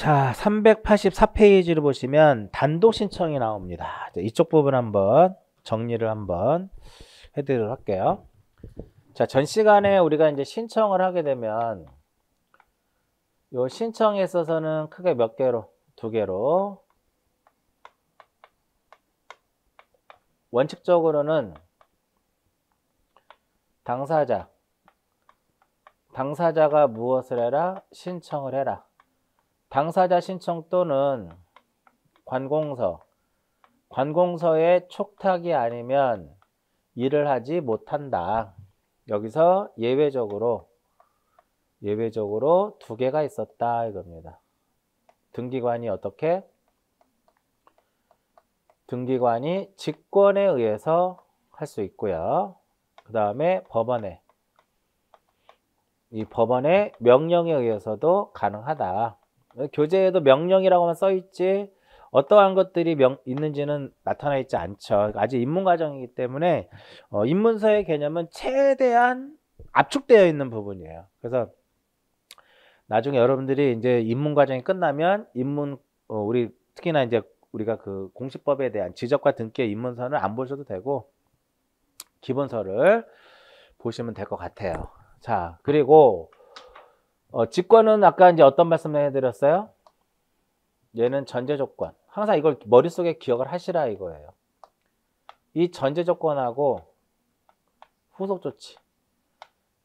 자, 384페이지를 보시면 단독 신청이 나옵니다. 이쪽 부분 한번 정리를 한번 해드리도록 할게요. 자, 전 시간에 우리가 이제 신청을 하게 되면 요 신청에 있어서는 크게 몇 개로? 두 개로. 원칙적으로는 당사자, 당사자가 무엇을 해라? 신청을 해라. 당사자 신청 또는 관공서, 관공서의 촉탁이 아니면 일을 하지 못한다. 여기서 예외적으로 예외적으로 두 개가 있었다 이겁니다. 등기관이 어떻게? 등기관이 직권에 의해서 할 수 있고요. 그 다음에 법원에 이 법원의 명령에 의해서도 가능하다. 교재에도 명령이라고만 써있지 어떠한 것들이 명, 있는지는 나타나 있지 않죠. 아직 입문 과정이기 때문에 어, 입문서의 개념은 최대한 압축되어 있는 부분이에요. 그래서 나중에 여러분들이 이제 입문 과정이 끝나면 입문 어, 우리 특히나 이제 우리가 그 공시법에 대한 지적과 등기의 입문서는 안 보셔도 되고 기본서를 보시면 될 것 같아요. 자 그리고 어, 직권은 아까 이제 어떤 말씀을 해드렸어요? 얘는 전제 조건. 항상 이걸 머릿속에 기억을 하시라 이거예요. 이 전제 조건하고 후속 조치.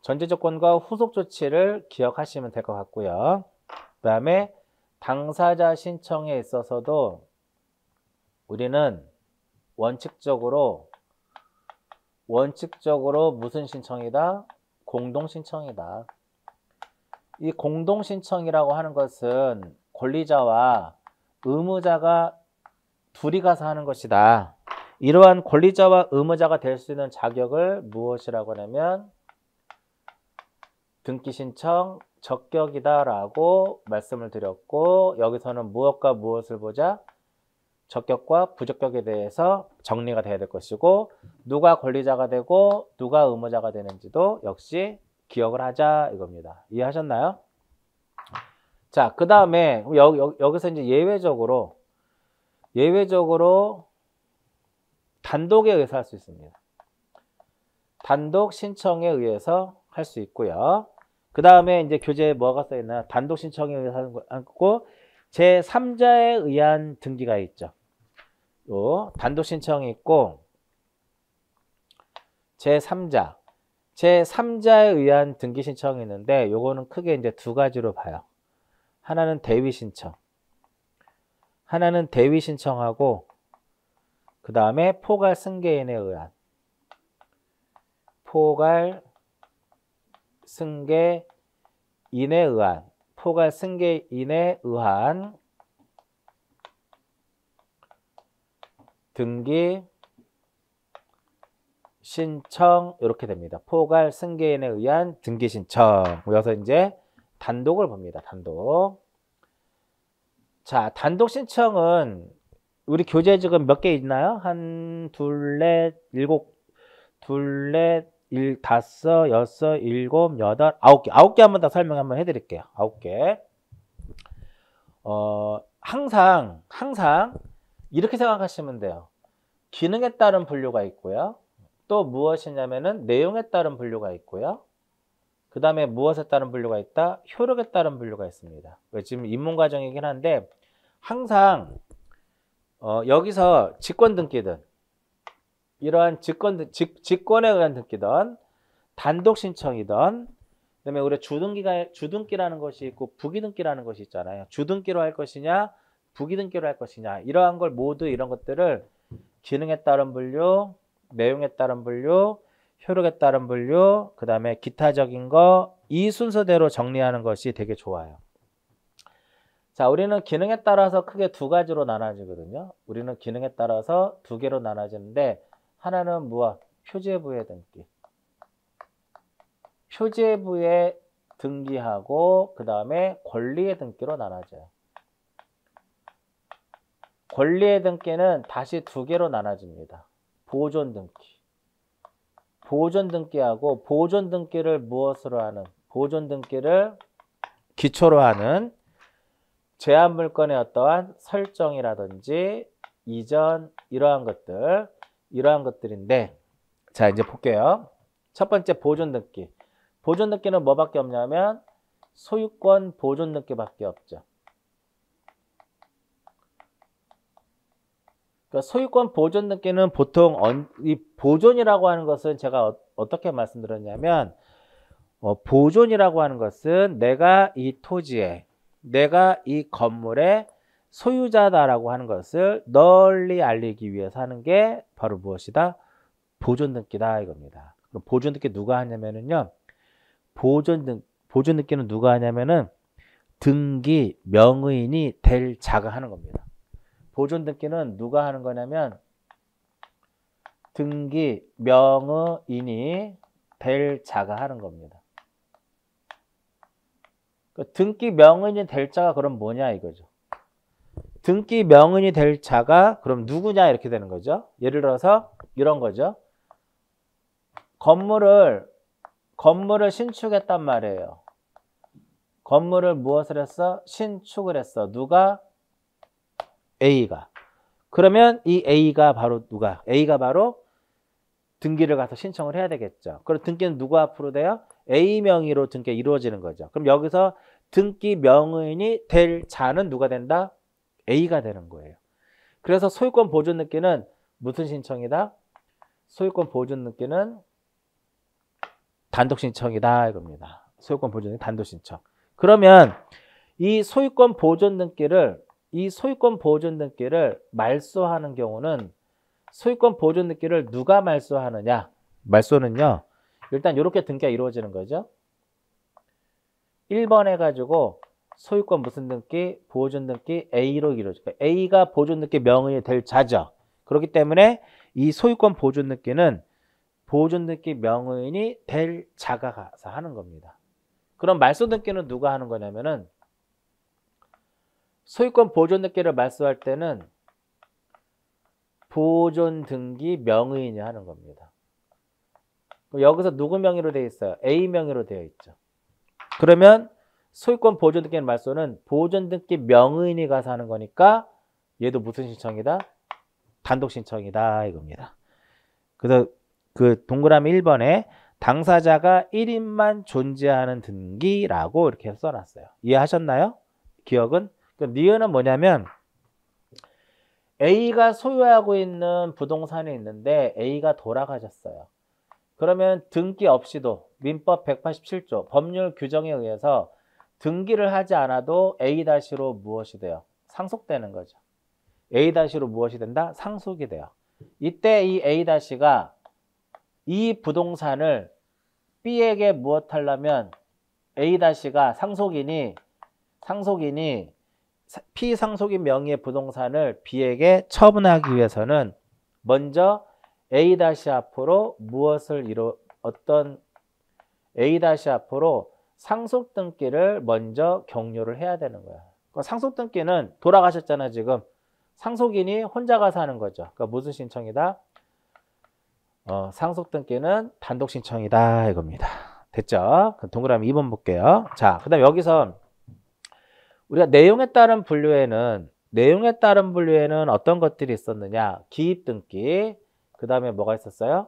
전제 조건과 후속 조치를 기억하시면 될 것 같고요. 그 다음에 당사자 신청에 있어서도 우리는 원칙적으로 원칙적으로 무슨 신청이다? 공동 신청이다. 이 공동 신청이라고 하는 것은 권리자와 의무자가 둘이 가서 하는 것이다. 이러한 권리자와 의무자가 될 수 있는 자격을 무엇이라고 하냐면 등기 신청 적격이다라고 말씀을 드렸고 여기서는 무엇과 무엇을 보자 적격과 부적격에 대해서 정리가 돼야 될 것이고 누가 권리자가 되고 누가 의무자가 되는지도 역시 기억을 하자 이겁니다. 이해하셨나요? 자, 그 다음에 여기서 이제 예외적으로 예외적으로 단독에 의해서 할 수 있습니다. 단독 신청에 의해서 할 수 있고요. 그 다음에 이제 교재에 뭐가 써있나 단독 신청에 의해서 하고 제3자에 의한 등기가 있죠. 요 단독 신청이 있고 제3자 제3자에 의한 등기 신청이 있는데 요거는 크게 이제 두 가지로 봐요. 하나는 대위 신청. 하나는 대위 신청하고 그 다음에 포괄 승계인에 의한 포괄 승계인에 의한 포괄 승계인에 의한 등기 신청 이렇게 됩니다. 포괄 승계인에 의한 등기 신청. 모여서 이제 단독을 봅니다. 단독. 자, 단독 신청은 우리 교재 지금 몇 개 있나요? 한, 둘, 넷, 일곱, 둘, 넷, 일, 다섯, 여섯, 일곱, 여덟, 아홉 개. 아홉 개 한번 더 설명 한번 해드릴게요. 아홉 개. 어, 항상, 항상 이렇게 생각하시면 돼요. 기능에 따른 분류가 있고요. 또 무엇이냐면은 내용에 따른 분류가 있고요. 그 다음에 무엇에 따른 분류가 있다? 효력에 따른 분류가 있습니다. 지금 입문 과정이긴 한데 항상 어, 여기서 직권 등기든 이러한 직권 직, 직권에 의한 등기든 단독 신청이든 그다음에 우리 주등기가 주등기라는 것이 있고 부기등기라는 것이 있잖아요. 주등기로 할 것이냐, 부기등기로 할 것이냐 이러한 걸 모두 이런 것들을 기능에 따른 분류, 내용에 따른 분류, 효력에 따른 분류, 그 다음에 기타적인 거, 이 순서대로 정리하는 것이 되게 좋아요. 자, 우리는 기능에 따라서 크게 두 가지로 나눠지거든요. 우리는 기능에 따라서 두 개로 나눠지는데, 하나는 무엇? 표제부의 등기. 표제부의 등기하고, 그 다음에 권리의 등기로 나눠져요. 권리의 등기는 다시 두 개로 나눠집니다. 보존 등기. 보존 등기하고 보존 등기를 무엇으로 하는 보존 등기를 기초로 하는 제한 물건의 어떠한 설정이라든지 이전 이러한 것들 이러한 것들인데 자 이제 볼게요. 첫 번째 보존 등기. 보존 등기는 뭐밖에 없냐면 소유권 보존 등기밖에 없죠. 그러니까 소유권 보존 등기는 보통 언, 이 보존이라고 하는 것은 제가 어, 어떻게 말씀드렸냐면 어, 보존이라고 하는 것은 내가 이 토지에 내가 이 건물에 소유자다라고 하는 것을 널리 알리기 위해서 하는 게 바로 무엇이다? 보존 등기다 이겁니다. 보존 등기 누가 하냐면은요. 보존 등 보존 등기는 누가 하냐면은 등기 명의인이 될 자가 하는 겁니다. 보존 등기는 누가 하는 거냐면 등기 명의인이 될 자가 하는 겁니다. 그 등기 명의인이 될 자가 그럼 뭐냐 이거죠. 등기 명의인이 될 자가 그럼 누구냐 이렇게 되는 거죠. 예를 들어서 이런 거죠. 건물을 건물을 신축했단 말이에요. 건물을 무엇을 했어? 신축을 했어. 누가? A가. 그러면 이 A가 바로 누가? A가 바로 등기를 가서 신청을 해야 되겠죠. 그럼 등기는 누구 앞으로 돼요? A 명의로 등기 이루어지는 거죠. 그럼 여기서 등기 명의인이 될 자는 누가 된다? A가 되는 거예요. 그래서 소유권 보존 등기는 무슨 신청이다? 소유권 보존 등기는 단독 신청이다 이겁니다. 소유권 보존 단독 신청. 그러면 이 소유권 보존 등기를 이 소유권 보존 등기를 말소하는 경우는 소유권 보존 등기를 누가 말소하느냐? 말소는요. 일단 이렇게 등기가 이루어지는 거죠. 1번 해가지고 소유권 무슨 등기? 보존 등기 A로 이루어질까 그러니까 A가 보존 등기 명의에 될 자죠. 그렇기 때문에 이 소유권 보존 등기는 보존 등기 명의인이 될 자가 가서 하는 겁니다. 그럼 말소 등기는 누가 하는 거냐면은 소유권 보존 등기를 말소할 때는 보존 등기 명의이냐 하는 겁니다. 여기서 누구 명의로 되어 있어요? A 명의로 되어 있죠. 그러면 소유권 보존 등기 말소는 보존 등기 명의인이 가서 하는 거니까 얘도 무슨 신청이다? 단독 신청이다 이겁니다. 그래서 그 동그라미 1번에 당사자가 1인만 존재하는 등기라고 이렇게 써놨어요. 이해하셨나요? 기억은 그러 그러니까 니은은 뭐냐면 A가 소유하고 있는 부동산이 있는데 A가 돌아가셨어요. 그러면 등기 없이도 민법 187조 법률 규정에 의해서 등기를 하지 않아도 A-로 무엇이 돼요? 상속되는 거죠. A-로 무엇이 된다? 상속이 돼요. 이때 이 A-가 이 부동산을 B에게 무엇하려면 A-가 상속인이 상속인이 피상속인 명의의 부동산을 B에게 처분하기 위해서는 먼저 A- 다시 앞으로 무엇을 이루 어떤 A- 다시 앞으로 상속 등기를 먼저 경료를 해야 되는 거야. 그러니까 상속 등기는 돌아가셨잖아 지금. 상속인이 혼자가 사는 거죠. 그러니까 무슨 신청이다? 어, 상속 등기는 단독 신청이다 이겁니다. 됐죠? 동그라미 2번 볼게요. 자, 그 다음 여기서 우리가 내용에 따른 분류에는 내용에 따른 분류에는 어떤 것들이 있었느냐? 기입 등기, 그 다음에 뭐가 있었어요?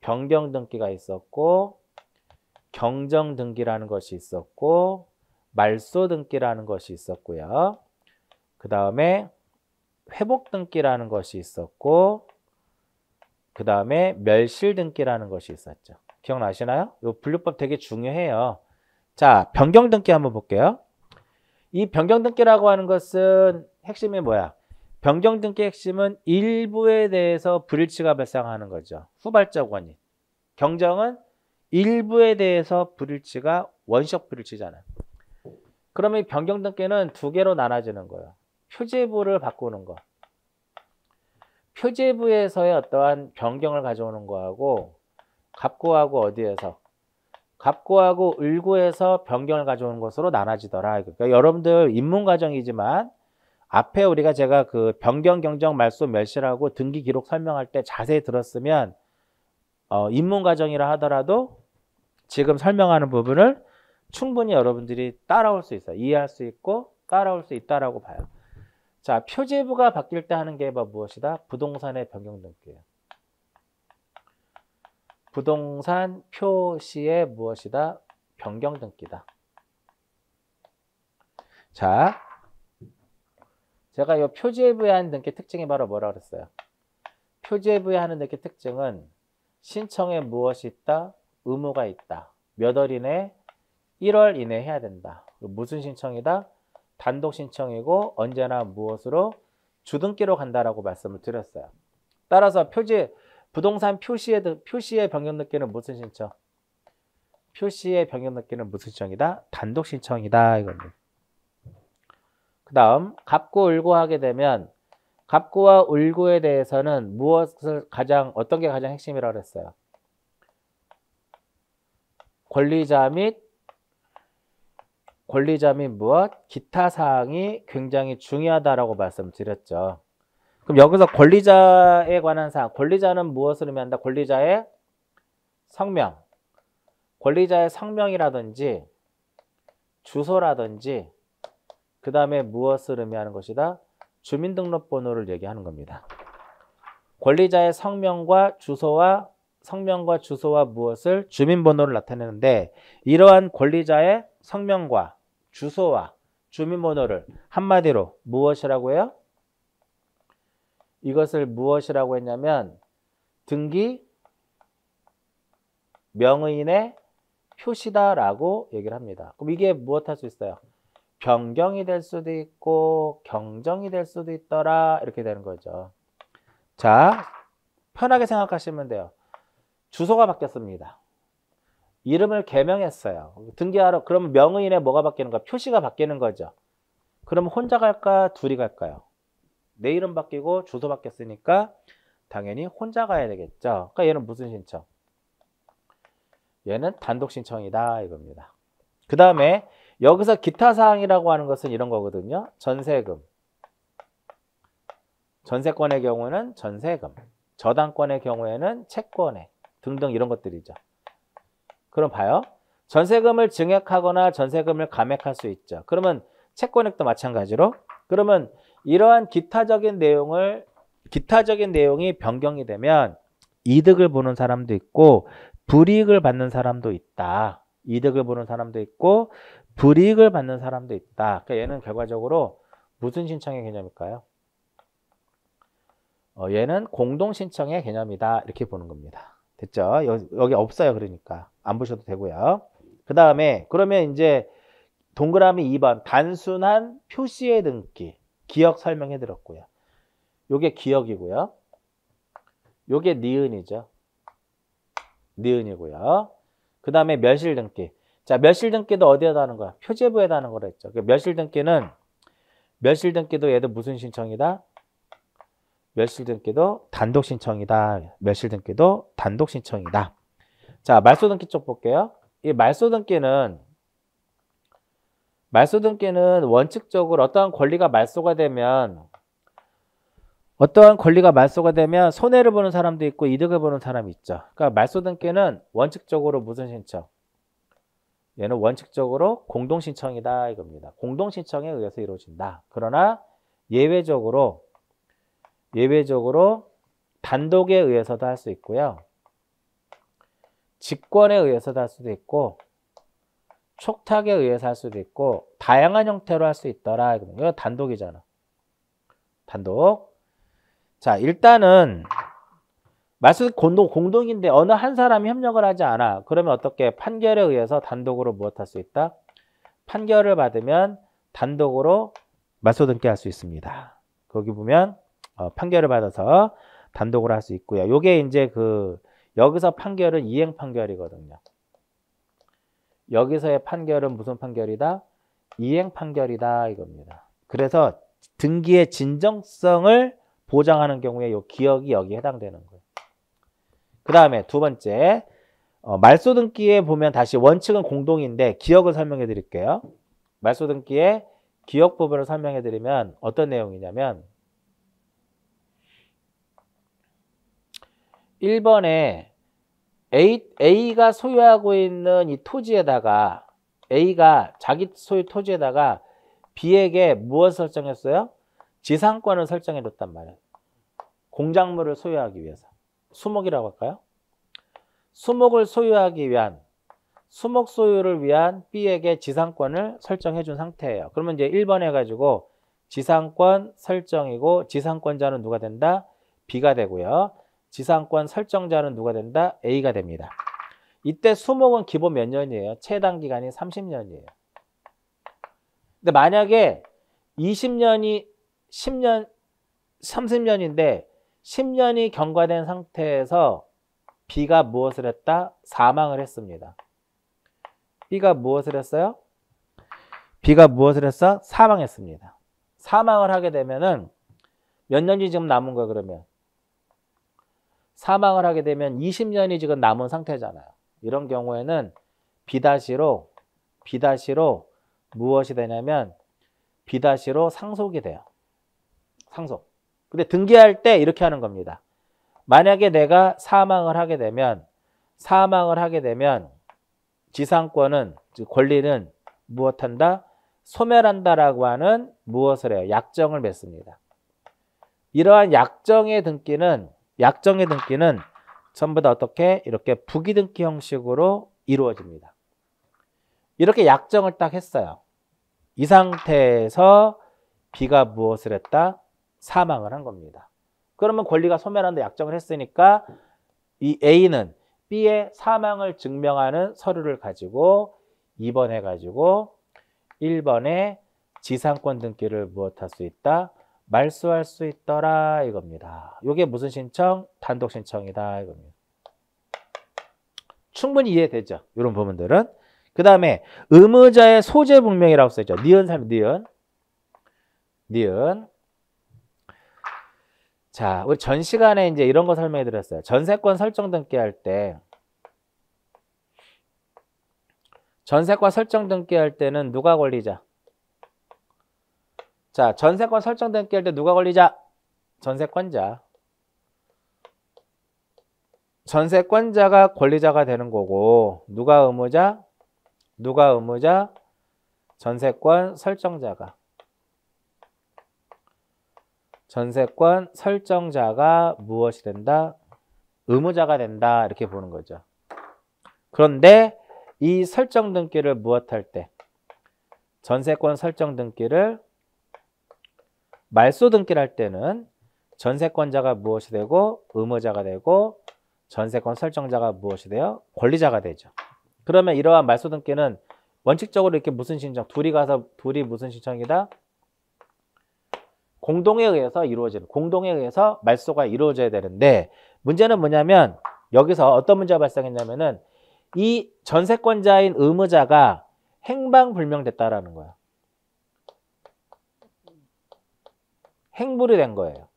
변경 등기가 있었고, 경정 등기라는 것이 있었고, 말소 등기라는 것이 있었고요. 그 다음에 회복 등기라는 것이 있었고, 그 다음에 멸실 등기라는 것이 있었죠. 기억나시나요? 이 분류법 되게 중요해요. 자, 변경 등기 한번 볼게요. 이 변경 등기라고 하는 것은 핵심이 뭐야? 변경 등기 핵심은 일부에 대해서 불일치가 발생하는 거죠. 후발적 원인. 경정은 일부에 대해서 불일치가 원적 불일치잖아요. 그러면 이 변경 등기는 두 개로 나눠지는 거예요. 표제부를 바꾸는 거. 표제부에서의 어떠한 변경을 가져오는 거하고 갑고하고 어디에서 갑구하고 을구에서 변경을 가져온 것으로 나눠지더라. 그러니까 여러분들 입문 과정이지만 앞에 우리가 제가 그 변경 경정 말소 멸실하고 등기 기록 설명할 때 자세히 들었으면 어, 입문 과정이라 하더라도 지금 설명하는 부분을 충분히 여러분들이 따라올 수 있어요. 이해할 수 있고 따라올 수 있다라고 봐요. 자, 표제부가 바뀔 때 하는 게 뭐 무엇이다? 부동산의 변경 등기예요. 부동산 표시의 무엇이다? 변경 등기다. 자, 제가 이 표지에 부여한 등기 특징이 바로 뭐라 그랬어요? 표지에 부여하는 등기 특징은 신청에 무엇이 있다? 의무가 있다. 몇월 이내? 1월 이내 해야 된다. 무슨 신청이다? 단독 신청이고 언제나 무엇으로 주등기로 간다라고 말씀을 드렸어요. 따라서 표지 부동산 표시의, 표시의 변경 등기는 무슨 신청? 표시의 변경 등기는 무슨 신청이다? 단독 신청이다 이겁니그 다음 갑고 을고 하게 되면 갑고와 을고에 대해서는 무엇을 가장 어떤 게 가장 핵심이라고 했어요? 권리자 및 권리자 및 무엇? 기타 사항이 굉장히 중요하다라고 말씀드렸죠. 그럼 여기서 권리자에 관한 사항, 권리자는 무엇을 의미한다? 권리자의 성명, 권리자의 성명이라든지 주소라든지 그 다음에 무엇을 의미하는 것이다? 주민등록번호를 얘기하는 겁니다. 권리자의 성명과 주소와 성명과 주소와 무엇을 주민번호를 나타내는데 이러한 권리자의 성명과 주소와 주민번호를 한마디로 무엇이라고 해요? 이것을 무엇이라고 했냐면 등기 명의인의 표시다라고 얘기를 합니다. 그럼 이게 무엇 할 수 있어요? 변경이 될 수도 있고 경정이 될 수도 있더라 이렇게 되는 거죠. 자, 편하게 생각하시면 돼요. 주소가 바뀌었습니다. 이름을 개명했어요. 등기하러 그러면 명의인의 뭐가 바뀌는 거? 표시가 바뀌는 거죠. 그럼 혼자 갈까? 둘이 갈까요? 내 이름 바뀌고 주소 바뀌었으니까 당연히 혼자 가야 되겠죠. 그러니까 얘는 무슨 신청? 얘는 단독 신청이다 이겁니다. 그 다음에 여기서 기타 사항이라고 하는 것은 이런 거거든요. 전세금. 전세권의 경우는 전세금, 저당권의 경우에는 채권에 등등 이런 것들이죠. 그럼 봐요. 전세금을 증액하거나 전세금을 감액할 수 있죠. 그러면 채권액도 마찬가지로 그러면 이러한 기타적인 내용을 기타적인 내용이 변경이 되면 이득을 보는 사람도 있고 불이익을 받는 사람도 있다. 이득을 보는 사람도 있고 불이익을 받는 사람도 있다. 그러니까 얘는 결과적으로 무슨 신청의 개념일까요? 어, 얘는 공동 신청의 개념이다. 이렇게 보는 겁니다. 됐죠? 여, 기 없어요. 그러니까 안 보셔도 되고요. 그 다음에 그러면 이제 동그라미 2번 단순한 표시의 등기 기억 설명해 드렸고요. 요게 기억이고요. 요게 니은이죠. 니은이고요. 그 다음에 멸실등기. 자, 멸실등기도 어디에다 하는 거야? 표제부에다 하는 거라 했죠. 그 멸실등기는, 멸실등기도 얘도 무슨 신청이다? 멸실등기도 단독 신청이다. 멸실등기도 단독 신청이다. 자, 말소등기 쪽 볼게요. 이 말소등기는 말소등기는 원칙적으로 어떠한 권리가 말소가 되면 어떠한 권리가 말소가 되면 손해를 보는 사람도 있고 이득을 보는 사람이 있죠. 그러니까 말소등기는 원칙적으로 무슨 신청? 얘는 원칙적으로 공동신청이다 이겁니다. 공동신청에 의해서 이루어진다. 그러나 예외적으로 예외적으로 단독에 의해서도 할 수 있고요. 직권에 의해서도 할 수도 있고 촉탁에 의해서 할 수도 있고 다양한 형태로 할 수 있더라. 이거 단독이잖아. 단독. 자, 일단은 말씀 공동, 공동인데 어느 한 사람이 협력을 하지 않아. 그러면 어떻게 판결에 의해서 단독으로 무엇할 수 있다? 판결을 받으면 단독으로 맞소등기 할수 있습니다. 거기 보면 어, 판결을 받아서 단독으로 할 수 있고요. 요게 이제 그 여기서 판결은 이행 판결이거든요. 여기서의 판결은 무슨 판결이다? 이행 판결이다 이겁니다. 그래서 등기의 진정성을 보장하는 경우에 요 기억이 여기에 해당되는 거예요. 그 다음에 두 번째 어, 말소 등기에 보면 다시 원칙은 공동인데 기억을 설명해 드릴게요. 말소 등기에 기억 부분을 설명해 드리면 어떤 내용이냐면 1번에 A, A가 소유하고 있는 이 토지에다가 A가 자기 소유 토지에다가 B에게 무엇을 설정했어요? 지상권을 설정해 뒀단 말이에요. 공작물을 소유하기 위해서. 수목이라고 할까요? 수목을 소유하기 위한 수목 소유를 위한 B에게 지상권을 설정해 준 상태예요. 그러면 이제 1번 해가지고 지상권 설정이고 지상권자는 누가 된다? B가 되고요. 지상권 설정자는 누가 된다? A가 됩니다. 이때 수목은 기본 몇 년이에요? 최단 기간이 30년이에요. 근데 만약에 20년이 10년, 30년인데 10년이 경과된 상태에서 B가 무엇을 했다? 사망을 했습니다. B가 무엇을 했어요? B가 무엇을 했어? 사망했습니다. 사망을 하게 되면은 몇 년이 지금 남은 거야 그러면? 사망을 하게 되면 20년이 지금 남은 상태잖아요. 이런 경우에는 비다시로 비다시로 무엇이 되냐면 비다시로 상속이 돼요. 상속. 근데 등기할 때 이렇게 하는 겁니다. 만약에 내가 사망을 하게 되면 사망을 하게 되면 지상권은 즉 권리는 무엇한다? 소멸한다라고 하는 무엇을 해요? 약정을 맺습니다. 이러한 약정의 등기는 약정의 등기는 전부 다 어떻게 이렇게 부기등기 형식으로 이루어집니다. 이렇게 약정을 딱 했어요. 이 상태에서 B가 무엇을 했다? 사망을 한 겁니다. 그러면 권리가 소멸한다 약정을 했으니까 이 A는 B의 사망을 증명하는 서류를 가지고 2번 해가지고 1번에 지상권 등기를 무엇할 수 있다? 말소할 수 있더라 이겁니다. 이게 무슨 신청? 단독 신청이다 이겁니다. 충분히 이해되죠? 이런 부분들은. 그 다음에 의무자의 소재 분명이라고 써있죠. 니은 삶 니은. 니은. 자, 우리 전 시간에 이제 이런 거 설명해 드렸어요. 전세권 설정 등기할 때 전세권 설정 등기할 때는 누가 권리자? 자, 전세권 설정등기 할때 누가 걸리자? 전세권자. 전세권자가 권리자가 되는 거고 누가 의무자? 누가 의무자? 전세권 설정자가. 전세권 설정자가 무엇이 된다? 의무자가 된다 이렇게 보는 거죠. 그런데 이 설정 등기를 무엇할 때? 전세권 설정 등기를 말소 등기할 때는 전세권자가 무엇이 되고 의무자가 되고 전세권 설정자가 무엇이 되어 권리자가 되죠. 그러면 이러한 말소 등기는 원칙적으로 이렇게 무슨 신청 둘이 가서 둘이 무슨 신청이다 공동에 의해서 이루어지는 공동에 의해서 말소가 이루어져야 되는데 문제는 뭐냐면 여기서 어떤 문제가 발생했냐면은 이 전세권자인 의무자가 행방불명됐다라는 거예요 행불이 된 거예요.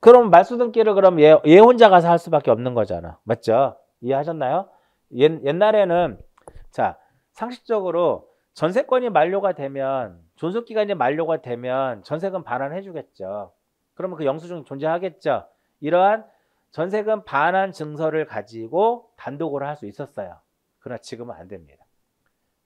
그럼 말소등기를 그럼 얘, 얘 혼자 가서 할 수밖에 없는 거잖아. 맞죠? 이해하셨나요? 옛, 옛날에는 자 상식적으로 전세권이 만료가 되면 존속기간이 만료가 되면 전세금 반환해 주겠죠. 그러면 그 영수증 존재하겠죠. 이러한 전세금 반환 증서를 가지고 단독으로 할 수 있었어요. 그러나 지금은 안 됩니다.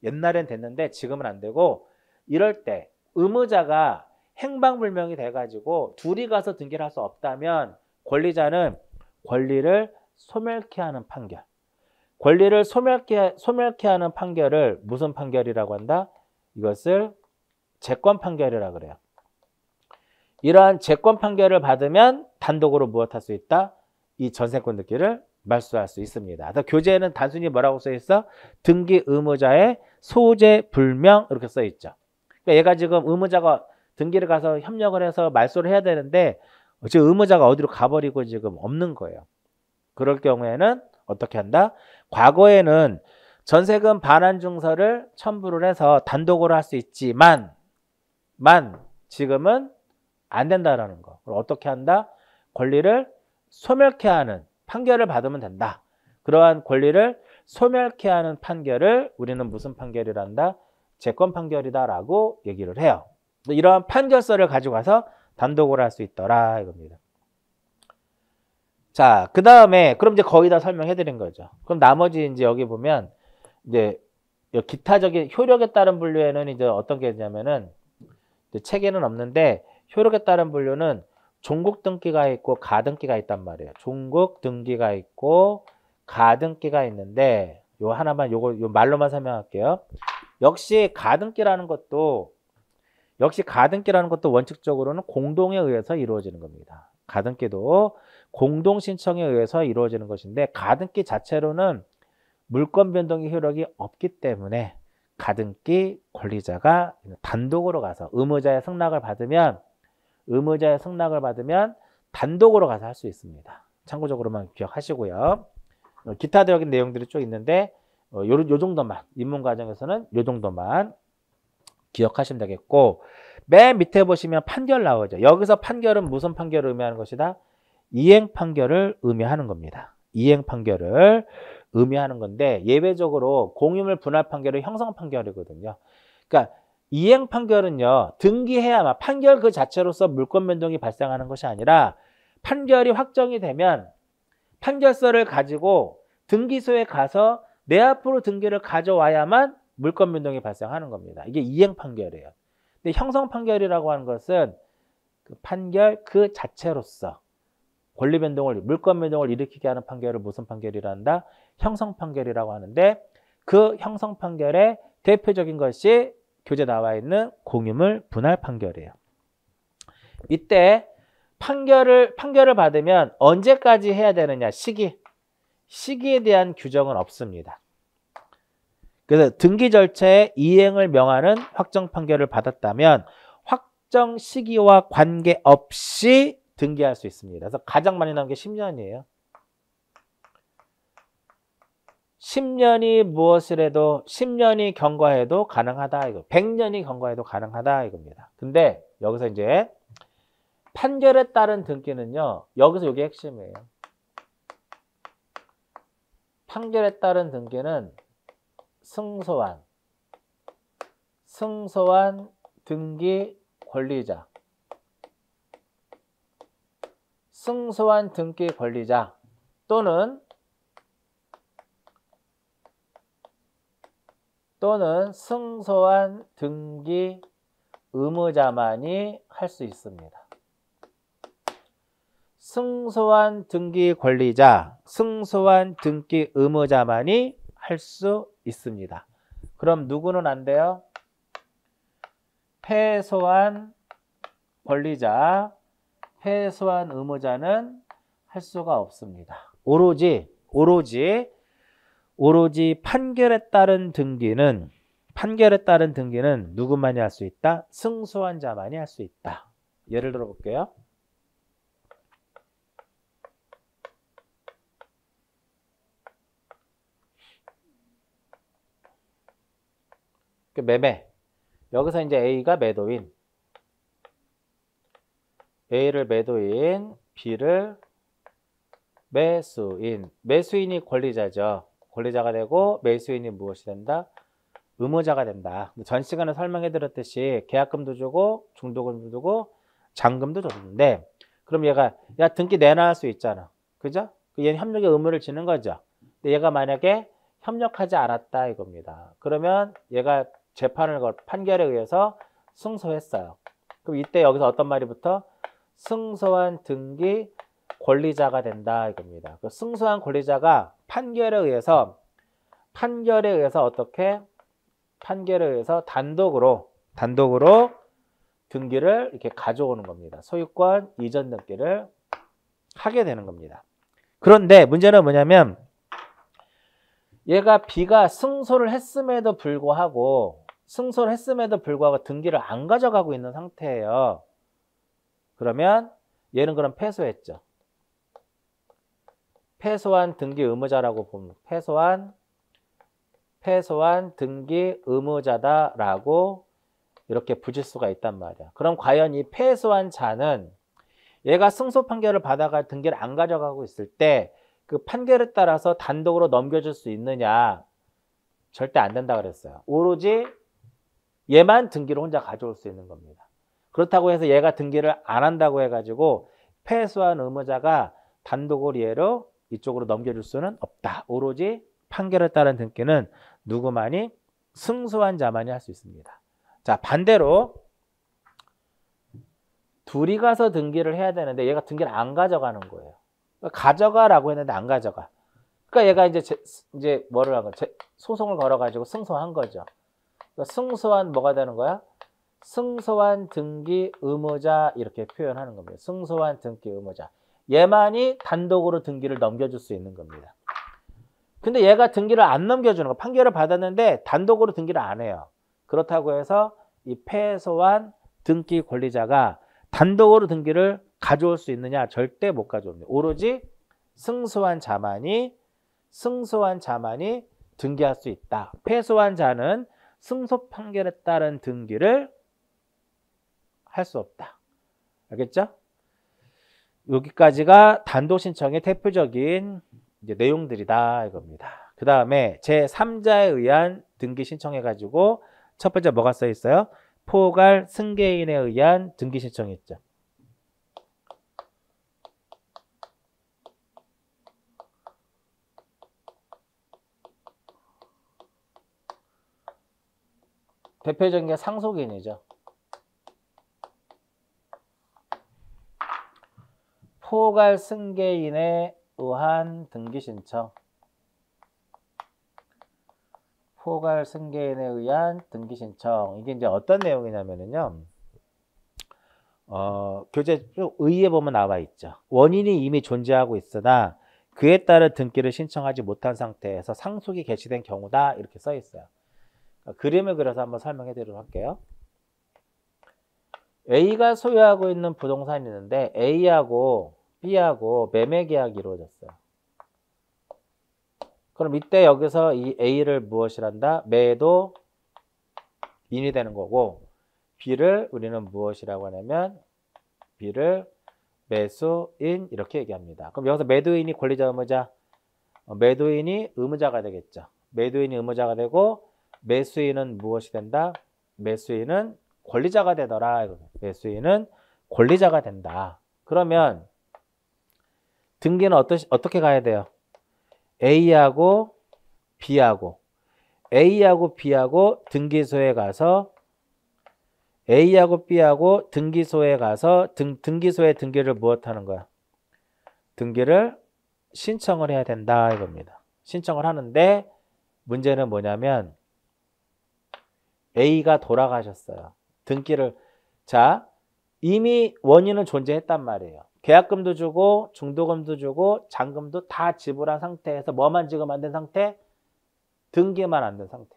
옛날엔 됐는데 지금은 안 되고 이럴 때 의무자가 행방불명이 돼가지고 둘이 가서 등기를 할 수 없다면 권리자는 권리를 소멸케 하는 판결. 권리를 소멸케, 소멸케 하는 판결을 무슨 판결이라고 한다? 이것을 재권 판결이라 고 그래요. 이러한 재권 판결을 받으면 단독으로 무엇할 수 있다? 이 전세권 등기를 말소할 수 있습니다. 그래서 교재에는 단순히 뭐라고 써 있어? 등기 의무자의 소재 불명 이렇게 써 있죠. 그러니까 얘가 지금 의무자가 등기를 가서 협력을 해서 말소를 해야 되는데 지금 의무자가 어디로 가버리고 지금 없는 거예요. 그럴 경우에는 어떻게 한다? 과거에는 전세금 반환 증서를 첨부를 해서 단독으로 할 수 있지만 만 지금은 안 된다라는 거. 어떻게 한다? 권리를 소멸케 하는 판결을 받으면 된다. 그러한 권리를 소멸케 하는 판결을 우리는 무슨 판결이란다? 재권 판결이다라고 얘기를 해요. 이러한 판결서를 가지고 가서 단독을할 수 있더라 이겁니다. 자, 그 다음에 그럼 이제 거의 다 설명해 드린 거죠. 그럼 나머지 이제 여기 보면 이제 기타적인 효력에 따른 분류에는 이제 어떤 게 있냐면은 이제 체계는 없는데 효력에 따른 분류는 종국 등기가 있고 가등기가 있단 말이에요. 종국 등기가 있고 가등기가 있는데 요 하나만 요거 요 말로만 설명할게요. 역시 가등기라는 것도 역시 가등기라는 것도 원칙적으로는 공동에 의해서 이루어지는 겁니다. 가등기도 공동 신청에 의해서 이루어지는 것인데 가등기 자체로는 물권 변동의 효력이 없기 때문에 가등기 권리자가 단독으로 가서 의무자의 승낙을 받으면 의무자의 승낙을 받으면 단독으로 가서 할 수 있습니다. 참고적으로만 기억하시고요. 기타 적인 내용들이 쭉 있는데 어, 요, 요 정도만 입문 과정에서는 요 정도만 기억하시면 되겠고 맨 밑에 보시면 판결 나오죠. 여기서 판결은 무슨 판결을 의미하는 것이다? 이행 판결을 의미하는 겁니다. 이행 판결을 의미하는 건데 예외적으로 공유물 분할 판결은 형성 판결이거든요. 그러니까 이행 판결은요. 등기해야만 판결 그 자체로서 물권 변동이 발생하는 것이 아니라 판결이 확정이 되면 판결서를 가지고 등기소에 가서 내 앞으로 등기를 가져와야만 물권 변동이 발생하는 겁니다. 이게 이행 판결이에요. 근데 형성 판결이라고 하는 것은 그 판결 그 자체로서 권리 변동을 물권 변동을 일으키게 하는 판결을 무슨 판결이라 한다? 형성 판결이라고 하는데 그 형성 판결의 대표적인 것이 교재 나와 있는 공유물 분할 판결이에요. 이때 판결을 판결을 받으면 언제까지 해야 되느냐 시기 시기에 대한 규정은 없습니다. 그래서 등기 절차의 이행을 명하는 확정 판결을 받았다면 확정 시기와 관계없이 등기할 수 있습니다. 그래서 가장 많이 나온 게 10년이에요. 10년이 무엇을해도 10년이 경과해도 가능하다 이거 100년이 경과해도 가능하다 이겁니다. 근데 여기서 이제 판결에 따른 등기는요. 여기서 이게 핵심이에요. 판결에 따른 등기는 승소한, 승소한 등기 권리자, 승소한 등기 권리자 또는 또는 승소한 등기 의무자만이 할 수 있습니다. 승소한 등기 권리자, 승소한 등기 의무자만이 할 수 있습니다. 그럼 누구는 안 돼요? 패소한 권리자, 패소한 의무자는 할 수가 없습니다. 오로지, 오로지, 오로지 판결에 따른 등기는 판결에 따른 등기는 누구만이 할 수 있다? 승소한 자만이 할 수 있다. 예를 들어 볼게요. 그 매매. 여기서 이제 A가 매도인. A를 매도인, B를 매수인. 매수인이 권리자죠. 권리자가 되고 매수인이 무엇이 된다? 의무자가 된다. 전 시간에 설명해 드렸듯이 계약금도 주고 중도금도 주고 잔금도 줬는데 그럼 얘가 야 등기 내놔 할 수 있잖아. 그죠? 그 얘는 협력의 의무를 지는 거죠. 근데 얘가 만약에 협력하지 않았다 이겁니다. 그러면 얘가 재판을 걸 판결에 의해서 승소했어요. 그럼 이때 여기서 어떤 말이 붙어? 승소한 등기 권리자가 된다 이겁니다. 그 승소한 권리자가 판결에 의해서 판결에 의해서 어떻게 판결에 의해서 단독으로 단독으로 등기를 이렇게 가져오는 겁니다. 소유권 이전 등기를 하게 되는 겁니다. 그런데 문제는 뭐냐면 얘가 B가 승소를 했음에도 불구하고 승소를 했음에도 불구하고 등기를 안 가져가고 있는 상태예요. 그러면 얘는 그럼 패소했죠. 패소한 등기 의무자라고 봅니 패소한 패소한 등기 의무자다라고 이렇게 붙일 수가 있단 말이야. 그럼 과연 이 패소한 자는 얘가 승소 판결을 받아가 등기를 안 가져가고 있을 때그 판결에 따라서 단독으로 넘겨줄 수 있느냐 절대 안 된다 그랬어요. 오로지 얘만 등기를 혼자 가져올 수 있는 겁니다. 그렇다고 해서 얘가 등기를 안 한다고 해가지고 패소한 의무자가 단독으로 얘로 이쪽으로 넘겨줄 수는 없다. 오로지 판결에 따른 등기는 누구만이 승소한 자만이 할 수 있습니다. 자 반대로 둘이 가서 등기를 해야 되는데 얘가 등기를 안 가져가는 거예요. 가져가라고 했는데 안 가져가. 그러니까 얘가 이제 제, 이제 뭐를 한 거야? 소송을 걸어가지고 승소한 거죠. 그러니까 승소한 뭐가 되는 거야? 승소한 등기 의무자 이렇게 표현하는 겁니다. 승소한 등기 의무자. 얘만이 단독으로 등기를 넘겨줄 수 있는 겁니다. 근데 얘가 등기를 안 넘겨주는 거 판결을 받았는데 단독으로 등기를 안 해요. 그렇다고 해서 이패소한 등기 권리자가 단독으로 등기를 가져올 수 있느냐? 절대 못 가져옵니다. 오로지 승소한 자만이 승소한 자만이 등기할 수 있다. 패소한 자는 승소 판결에 따른 등기를 할 수 없다. 알겠죠? 여기까지가 단독 신청의 대표적인 내용들이다 이겁니다. 그 다음에 제3자에 의한 등기 신청해가지고 첫 번째 뭐가 써 있어요? 포괄 승계인에 의한 등기 신청이 있죠. 대표적인 게 상속인이죠. 포괄 승계인에 의한 등기 신청. 포괄 승계인에 의한 등기 신청. 이게 이제 어떤 내용이냐면요. 어, 교재 의의에 보면 나와 있죠. 원인이 이미 존재하고 있으나 그에 따른 등기를 신청하지 못한 상태에서 상속이 개시된 경우다. 이렇게 써 있어요. 아, 그림을 그려서 한번 설명해 드리도록 할게요. A가 소유하고 있는 부동산이 있는데 A하고 B하고 매매 계약이 이루어졌어요. 그럼 이때 여기서 이 A를 무엇이란다? 매도 인이 되는 거고 B를 우리는 무엇이라고 하냐면 B를 매수인 이렇게 얘기합니다. 그럼 여기서 매도인이 권리자 의무자 어, 매도인이 의무자가 되겠죠. 매도인이 의무자가 되고 매수인은 무엇이 된다? 매수인은 권리자가 되더라. 매수인은 권리자가 된다. 그러면 등기는 어떠, 어떻게 가야 돼요? A하고 B하고 A하고 B하고 등기소에 가서 A하고 B하고 등기소에 가서 등, 등기소에 등기를 무엇하는 거야? 등기를 신청을 해야 된다 이겁니다. 신청을 하는데 문제는 뭐냐면 A가 돌아가셨어요. 등기를 자 이미 원인은 존재했단 말이에요. 계약금도 주고 중도금도 주고 잔금도 다 지불한 상태에서 뭐만 지금 안 된 상태? 등기만 안 된 상태.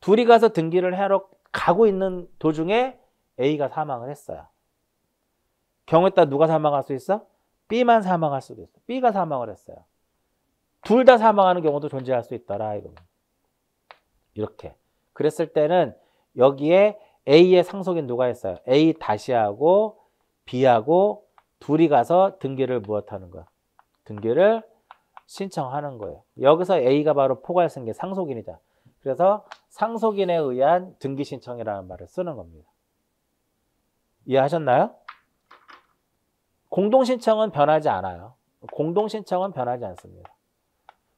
둘이 가서 등기를 하러 가고 있는 도중에 A가 사망을 했어요. 경우에 따라 누가 사망할 수 있어? B만 사망할 수도 있어. B가 사망을 했어요. 둘 다 사망하는 경우도 존재할 수 있더라. 이거. 이렇게. 그랬을 때는 여기에 A의 상속인 누가 있어요 A 다시하고 B하고 둘이 가서 등기를 무엇하는 거야? 등기를 신청하는 거예요. 여기서 A가 바로 포괄승계 상속인이다. 그래서 상속인에 의한 등기 신청이라는 말을 쓰는 겁니다. 이해하셨나요? 공동신청은 변하지 않아요. 공동신청은 변하지 않습니다.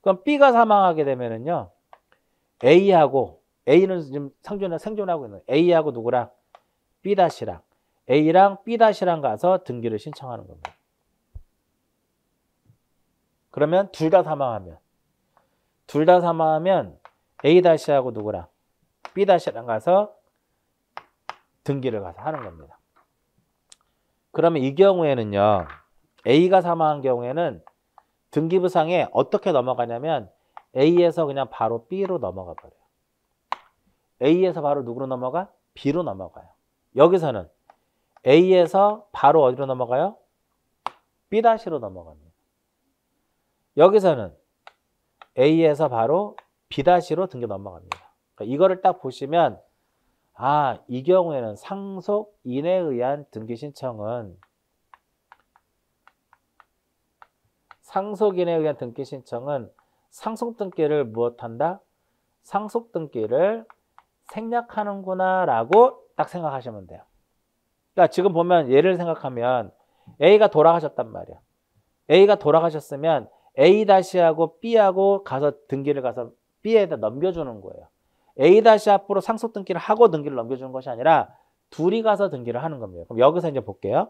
그럼 B가 사망하게 되면은요, A하고 A는 지금 생존, 생존하고 있는 A하고 누구랑 B-랑 A랑 B-랑 가서 등기를 신청하는 겁니다. 그러면 둘 다 사망하면 둘 다 사망하면 A-하고 누구랑 B-랑 가서 등기를 가서 하는 겁니다. 그러면 이 경우에는요. A가 사망한 경우에는 등기부상에 어떻게 넘어가냐면 A에서 그냥 바로 B로 넘어가 버려요. A에서 바로 누구로 넘어가? B로 넘어가요. 여기서는 A에서 바로 어디로 넘어가요? B-로 넘어갑니다. 여기서는 A에서 바로 B-로 등교 넘어갑니다. 그러니까 이거를 딱 보시면 아, 이 경우에는 상속인에 의한 등기 신청은 상속인에 의한 등기 신청은 상속 등기를 무엇한다? 상속 등기를 생략하는구나 라고 딱 생각하시면 돼요. 그러니까 지금 보면 예를 생각하면 A가 돌아가셨단 말이야. A가 돌아가셨으면 A 다시하고 B하고 가서 등기를 가서 B에다 넘겨주는 거예요. A 다시 앞으로 상속 등기를 하고 등기를 넘겨주는 것이 아니라 둘이 가서 등기를 하는 겁니다. 그럼 여기서 이제 볼게요.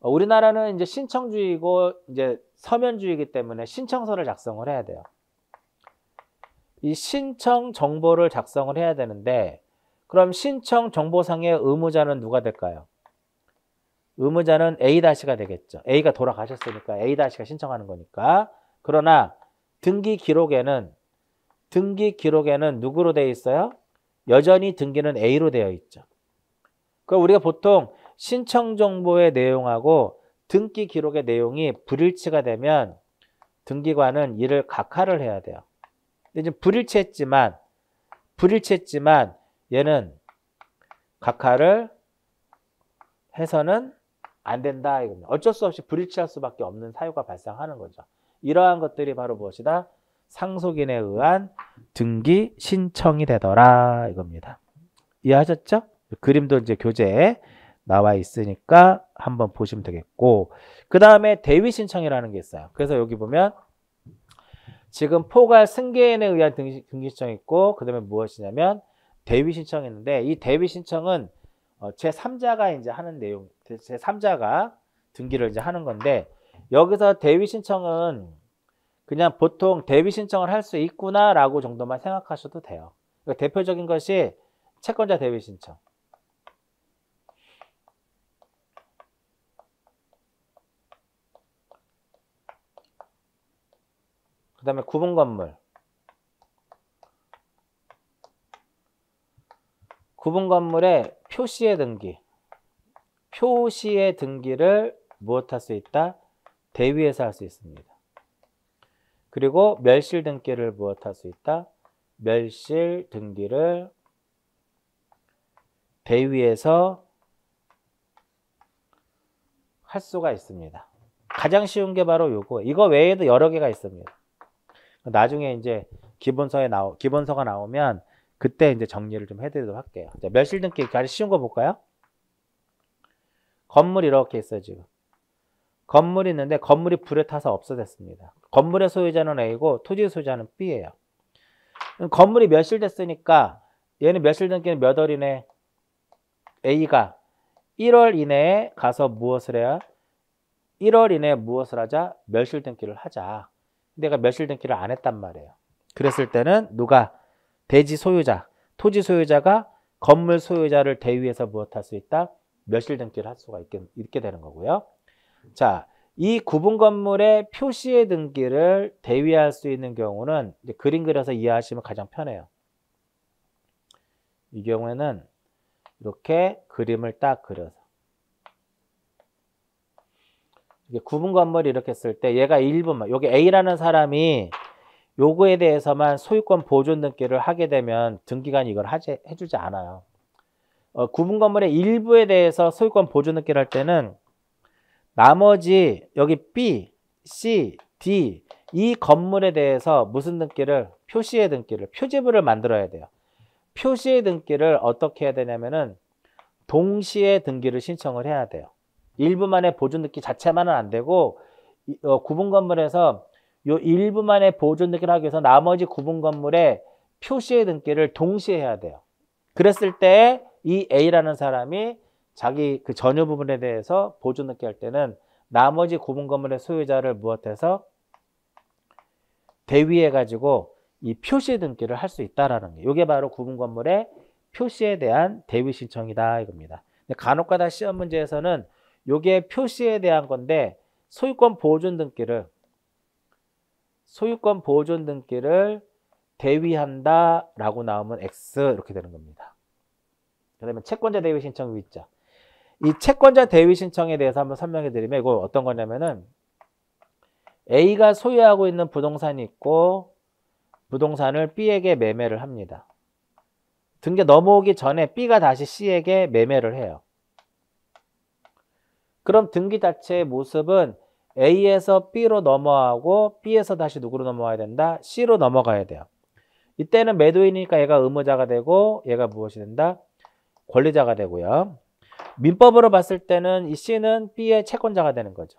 우리나라는 이제 신청주의고 이제 서면주의이기 때문에 신청서를 작성을 해야 돼요. 이 신청 정보를 작성을 해야 되는데 그럼 신청 정보상의 의무자는 누가 될까요? 의무자는 A-가 되겠죠. A가 돌아가셨으니까 A-가 신청하는 거니까. 그러나 등기 기록에는 등기 기록에는 누구로 되어 있어요? 여전히 등기는 A로 되어 있죠. 그 우리가 보통 신청 정보의 내용하고 등기 기록의 내용이 불일치가 되면 등기관은 이를 각하를 해야 돼요. 근데 지 불일치했지만 불일치했지만 얘는 각하를 해서는 안 된다 이겁니다. 어쩔 수 없이 불일치할 수밖에 없는 사유가 발생하는 거죠. 이러한 것들이 바로 무엇이다? 상속인에 의한 등기 신청이 되더라 이겁니다. 이해하셨죠? 그림도 이제 교재에 나와 있으니까 한번 보시면 되겠고 그 다음에 대위 신청이라는 게 있어요. 그래서 여기 보면 지금 포괄 승계인에 의한 등기, 신청 이 있고 그 다음에 무엇이냐면 대위 신청했는데 이 대위 신청은 어, 제3자가 이제 하는 내용 제3자가 등기를 이제 하는 건데 여기서 대위 신청은 그냥 보통 대위 신청을 할 수 있구나 라고 정도만 생각하셔도 돼요 그러니까 대표적인 것이 채권자 대위 신청 그 다음에 구분 건물 구분 건물에 표시의 등기 표시의 등기를 무엇 할 수 있다? 대위에서 할 수 있습니다. 그리고 멸실 등기를 무엇 할 수 있다? 멸실 등기를 대위에서 할 수가 있습니다. 가장 쉬운 게 바로 요거. 이거 외에도 여러 개가 있습니다. 나중에 이제 기본서에 나오 기본서가 나오면 그때 이제 정리를 좀 해드리도록 할게요. 자, 멸실 등기 아주 쉬운 거 볼까요? 건물이 이렇게 있어요 지금. 건물이 있는데 건물이 불에 타서 없어졌습니다. 건물의 소유자는 A고 토지 의 소유자는 B예요. 건물이 멸실됐으니까 얘는 멸실등기는 몇월 이내 A가 1월 이내에 가서 무엇을 해야 1월 이내에 무엇을 하자 멸실등기를 하자. 내가 멸실 등기를 안 했단 말이에요. 그랬을 때는 누가 대지 소유자, 토지 소유자가 건물 소유자를 대위해서 무엇할 수 있다? 멸실 등기를 할 수가 있게, 있게 되는 거고요. 자, 이 구분 건물의 표시의 등기를 대위할 수 있는 경우는 그림 그려서 이해하시면 가장 편해요. 이 경우에는 이렇게 그림을 딱 그려서 구분 건물이 렇게쓸 때 얘가 일부만 여기 A라는 사람이 요거에 대해서만 소유권 보존 등기를 하게 되면 등기관이 이걸 하제, 해주지 않아요. 어, 구분 건물의 일부에 대해서 소유권 보존 등기를 할 때는 나머지 여기 B, C, D 이 건물에 대해서 무슨 등기를 표시의 등기를 표지부를 만들어야 돼요. 표시의 등기를 어떻게 해야 되냐면은 동시에 등기를 신청을 해야 돼요. 일부만의 보존 느끼 자체만은 안 되고 어, 구분 건물에서 요 일부만의 보존 느끼을 하기 위해서 나머지 구분 건물에 표시의 등기를 동시에 해야 돼요. 그랬을 때 이 A라는 사람이 자기 그 전유 부분에 대해서 보존 느끼 할 때는 나머지 구분 건물의 소유자를 무엇해서 대위해 가지고 이 표시 의 등기를 할 수 있다라는 게 이게 바로 구분 건물의 표시에 대한 대위 신청이다 이겁니다. 간혹가다 시험 문제에서는 요게 표시에 대한 건데 소유권 보존 등기를 소유권 보존 등기를 대위한다 라고 나오면 X 이렇게 되는 겁니다. 그 다음에 채권자 대위 신청 위자 이 채권자 대위 신청에 대해서 한번 설명해 드리면 이거 어떤 거냐면은 A가 소유하고 있는 부동산이 있고 부동산을 B에게 매매를 합니다. 등기 넘어오기 전에 B가 다시 C에게 매매를 해요. 그럼 등기 자체의 모습은 A에서 B로 넘어가고 B에서 다시 누구로 넘어가야 된다? C로 넘어가야 돼요. 이때는 매도인이니까 얘가 의무자가 되고 얘가 무엇이 된다? 권리자가 되고요. 민법으로 봤을 때는 이 C는 B의 채권자가 되는 거죠.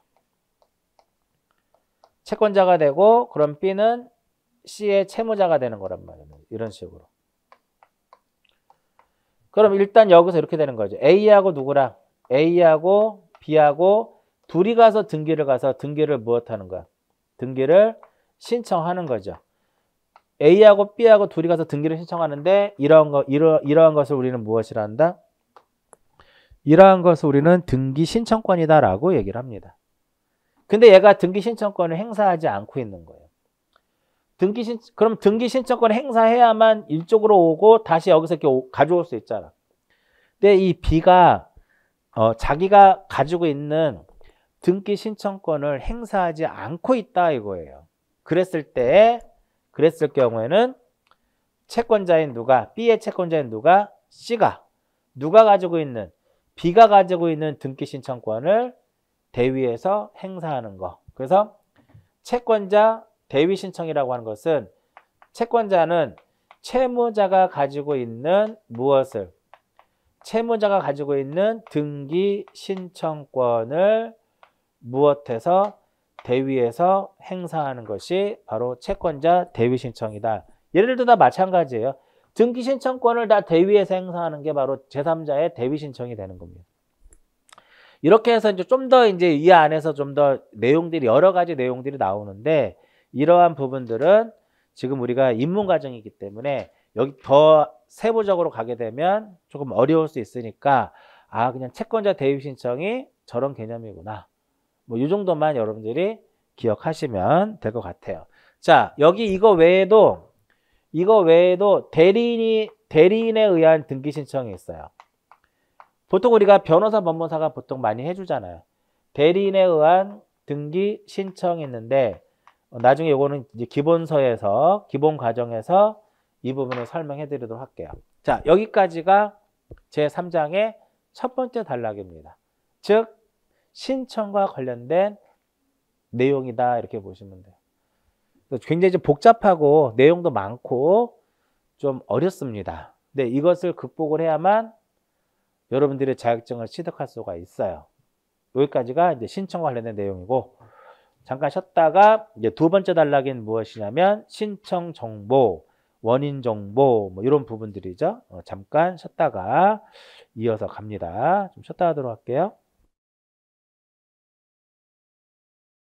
채권자가 되고 그럼 B는 C의 채무자가 되는 거란 말이에요. 이런 식으로. 그럼 일단 여기서 이렇게 되는 거죠. A하고 누구랑? A하고 비하고 둘이 가서 등기를 가서 등기를 무엇 하는 거야? 등기를 신청하는 거죠. A하고 B하고 둘이 가서 등기를 신청하는데 이러한, 거, 이러, 이러한 것을 우리는 무엇이라 한다? 이러한 것을 우리는 등기 신청권이다 라고 얘기를 합니다. 근데 얘가 등기 신청권을 행사하지 않고 있는 거예요. 등기 신 그럼 등기 신청권을 행사해야만 일쪽으로 오고 다시 여기서 이렇게 오, 가져올 수 있잖아. 근데 이 B가 어, 자기가 가지고 있는 등기 신청권을 행사하지 않고 있다 이거예요. 그랬을 때 그랬을 경우에는 채권자인 누가 B의 채권자인 누가 C가 누가 가지고 있는 B가 가지고 있는 등기 신청권을 대위에서 행사하는 거. 그래서 채권자 대위 신청이라고 하는 것은 채권자는 채무자가 가지고 있는 무엇을 채무자가 가지고 있는 등기 신청권을 무엇해서 대위에서 행사하는 것이 바로 채권자 대위 신청이다. 예를 들어 다 마찬가지예요. 등기 신청권을 다 대위에서 행사하는 게 바로 제3자의 대위 신청이 되는 겁니다. 이렇게 해서 이제 좀 더 이제 이 안에서 좀 더 내용들이 여러 가지 내용들이 나오는데 이러한 부분들은 지금 우리가 입문 과정이기 때문에 여기 더 세부적으로 가게 되면 조금 어려울 수 있으니까 아 그냥 채권자 대입 신청이 저런 개념이구나. 뭐 이 정도만 여러분들이 기억하시면 될 것 같아요. 자 여기 이거 외에도 이거 외에도 대리인이 대리인에 의한 등기 신청이 있어요. 보통 우리가 변호사 법무사가 보통 많이 해주잖아요. 대리인에 의한 등기 신청이 있는데 나중에 이거는 이제 기본서에서 기본 과정에서 이 부분을 설명해 드리도록 할게요. 자, 여기까지가 제3장의 첫 번째 단락입니다. 즉, 신청과 관련된 내용이다. 이렇게 보시면 돼요. 굉장히 복잡하고 내용도 많고 좀 어렵습니다. 근데 이것을 극복을 해야만 여러분들의 자격증을 취득할 수가 있어요. 여기까지가 이제 신청 관련된 내용이고 잠깐 쉬었다가 이제 두 번째 단락인 무엇이냐면 신청 정보 원인 정보 뭐 이런 부분들이죠. 어, 잠깐 쉬었다가 이어서 갑니다. 좀 쉬었다 하도록 할게요.